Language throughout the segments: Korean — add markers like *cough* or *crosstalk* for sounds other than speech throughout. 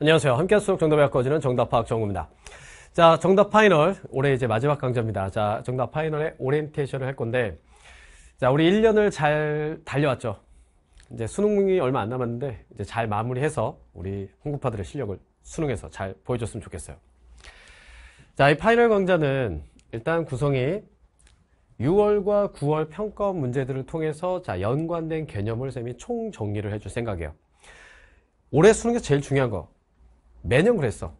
안녕하세요. 함께 수업 정답 의학거지는 정답 파악 정우입니다. 자, 정답 파이널 올해 이제 마지막 강좌입니다. 자, 정답 파이널의 오리엔테이션을 할 건데 자, 우리 1년을 잘 달려왔죠. 이제 수능이 얼마 안 남았는데 이제 잘 마무리해서 우리 홍구파들의 실력을 수능에서 잘 보여줬으면 좋겠어요. 자, 이 파이널 강좌는 일단 구성이 6월과 9월 평가원 문제들을 통해서 자, 연관된 개념을 쌤이 총 정리를 해줄 생각이에요. 올해 수능에서 제일 중요한 거 매년 그랬어.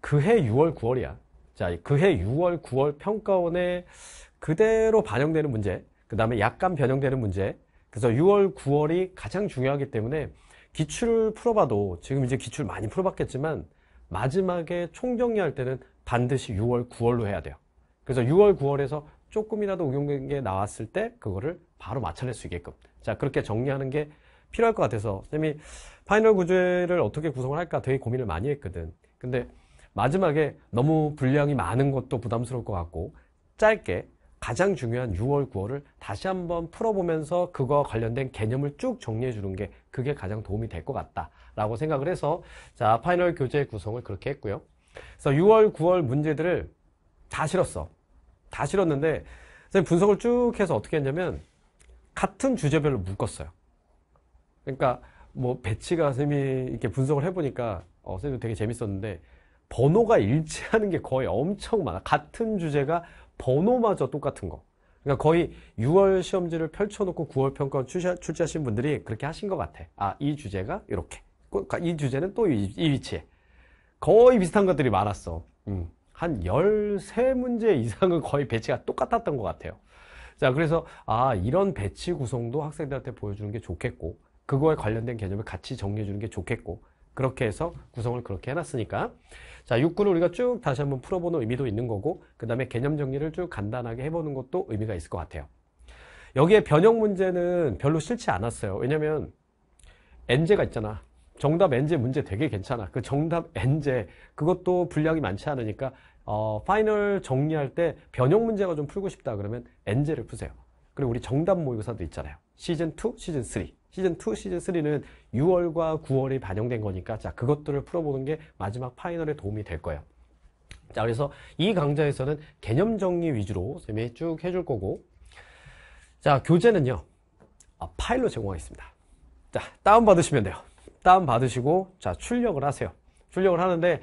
그해 6월, 9월이야. 자, 그해 6월, 9월 평가원에 그대로 반영되는 문제, 그 다음에 약간 변형되는 문제, 그래서 6월, 9월이 가장 중요하기 때문에 기출을 풀어봐도 지금 이제 기출 많이 풀어봤겠지만 마지막에 총정리할 때는 반드시 6월, 9월로 해야 돼요. 그래서 6월, 9월에서 조금이라도 응용된 게 나왔을 때 그거를 바로 맞춰낼 수 있게끔. 자, 그렇게 정리하는 게 필요할 것 같아서 쌤이 파이널 구제를 어떻게 구성을 할까 되게 고민을 많이 했거든. 근데 마지막에 너무 분량이 많은 것도 부담스러울 것 같고 짧게 가장 중요한 6월, 9월을 다시 한번 풀어보면서 그거 관련된 개념을 쭉 정리해 주는 게 그게 가장 도움이 될 것 같다라고 생각을 해서 자 파이널 교재 구성을 그렇게 했고요. 그래서 6월, 9월 문제들을 다 실었어. 다 실었는데 선생님 분석을 쭉 해서 어떻게 했냐면 같은 주제별로 묶었어요. 그러니까 뭐 배치가 쌤이 이렇게 분석을 해보니까 어, 쌤도 되게 재밌었는데 번호가 일치하는 게 거의 엄청 많아. 같은 주제가 번호마저 똑같은 거. 그러니까 거의 6월 시험지를 펼쳐놓고 9월 평가원 출제, 하신 분들이 그렇게 하신 것 같아. 아, 이 주제가 이렇게. 그, 그, 이 주제는 또 이 위치에. 거의 비슷한 것들이 많았어. 음, 한 13문제 이상은 거의 배치가 똑같았던 것 같아요. 자, 그래서, 아, 이런 배치 구성도 학생들한테 보여주는 게 좋겠고, 그거에 관련된 개념을 같이 정리해 주는 게 좋겠고 그렇게 해서 구성을 그렇게 해놨으니까 자육군를 우리가 쭉 다시 한번 풀어보는 의미도 있는 거고 그 다음에 개념 정리를 쭉 간단하게 해보는 것도 의미가 있을 것 같아요 여기에 변형 문제는 별로 싫지 않았어요 왜냐면 엔제가 있잖아 정답 엔제 문제 되게 괜찮아 그 정답 엔제 그것도 분량이 많지 않으니까 어, 파이널 정리할 때 변형 문제가 좀 풀고 싶다 그러면 엔제를 푸세요 그리고 우리 정답 모의고사도 있잖아요 시즌2, 시즌3 시즌2, 시즌3는 6월과 9월이 반영된 거니까 자 그것들을 풀어보는 게 마지막 파이널에 도움이 될 거예요. 자 그래서 이 강좌에서는 개념 정리 위주로 쌤이 쭉 해줄 거고 자 교재는요 아, 파일로 제공하겠습니다. 자 다운받으시면 돼요. 다운받으시고 자 출력을 하세요. 출력을 하는데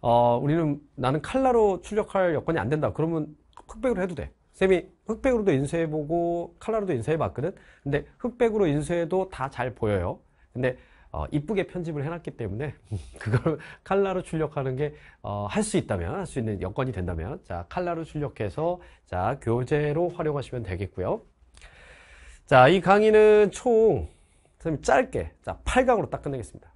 어, 우리는 나는 칼라로 출력할 여건이 안 된다. 그러면 흑백으로 해도 돼. 쌤이 흑백으로도 인쇄해보고 칼라로도 인쇄해봤거든 근데 흑백으로 인쇄해도 다 잘 보여요 근데 어, 이쁘게 편집을 해놨기 때문에 *laughs* 그걸 칼라로 출력하는 게 할수 어, 있다면 할 수 있는 여건이 된다면 자 칼라로 출력해서 자 교재로 활용하시면 되겠고요 자 이 강의는 총 선생님 짧게 자 8강으로 딱 끝내겠습니다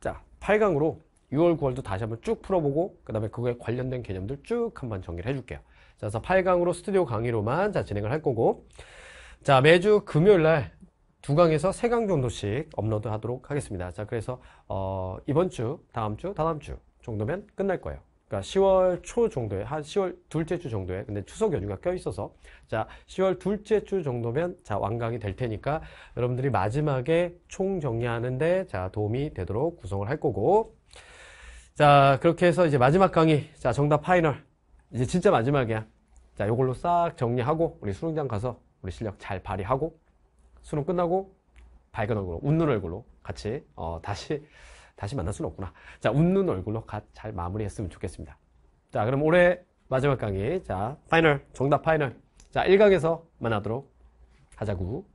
자 8강으로 6월, 9월도 다시 한번 쭉 풀어보고 그 다음에 그거에 관련된 개념들 쭉 한번 정리를 해줄게요. 자, 그래서 8강으로 스튜디오 강의로만 자 진행을 할 거고 자 매주 금요일날 두 강에서 세 강 정도씩 업로드 하도록 하겠습니다. 자 그래서 어, 이번 주, 다음 주, 다다음 주 정도면 끝날 거예요. 그러니까 10월 초 정도에 한 10월 둘째 주 정도에 근데 추석 연휴가 껴 있어서 자 10월 둘째 주 정도면 자 완강이 될 테니까 여러분들이 마지막에 총 정리하는데 자 도움이 되도록 구성을 할 거고 자, 그렇게 해서 이제 마지막 강의. 자, 정답 파이널. 이제 진짜 마지막이야. 자, 요걸로 싹 정리하고 우리 수능장 가서 우리 실력 잘 발휘하고 수능 끝나고 밝은 얼굴로 웃는 얼굴로 같이 어, 다시 다시 만날 수는 없구나. 자, 웃는 얼굴로 가, 잘 마무리했으면 좋겠습니다. 자, 그럼 올해 마지막 강의. 자, 파이널 정답 파이널. 자, 1강에서 만나도록 하자구.